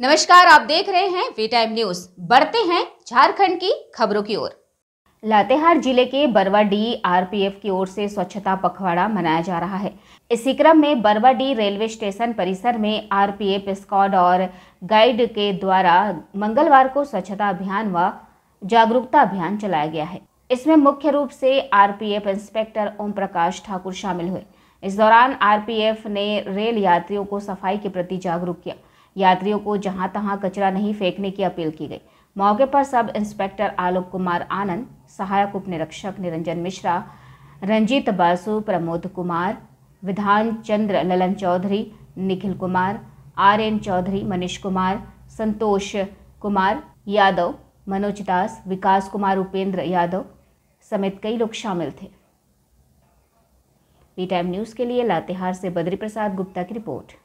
नमस्कार आप देख रहे हैं वी टाइम न्यूज बढ़ते हैं झारखंड की खबरों की ओर लातेहार जिले के बरवाडी आरपीएफ की ओर से स्वच्छता पखवाड़ा मनाया जा रहा है इसी क्रम में बरवाडी रेलवे स्टेशन परिसर में आरपीएफ स्क्वाड और गाइड के द्वारा मंगलवार को स्वच्छता अभियान व जागरूकता अभियान चलाया गया है इसमें मुख्य रूप से आरपीएफ इंस्पेक्टर ओम प्रकाश ठाकुर शामिल हुए इस दौरान आरपीएफ ने रेल यात्रियों को सफाई के प्रति जागरूक किया यात्रियों को जहां तहां कचरा नहीं फेंकने की अपील की गई मौके पर सब इंस्पेक्टर आलोक कुमार आनंद सहायक उप निरीक्षक निरंजन मिश्रा रंजीत बासु प्रमोद कुमार विधान चंद्र ललन चौधरी निखिल कुमार आर एन चौधरी मनीष कुमार संतोष कुमार यादव मनोज दास विकास कुमार उपेंद्र यादव समेत कई लोग शामिल थे टाइम न्यूज़ के लिए लातेहार से बद्री प्रसाद गुप्ता की रिपोर्ट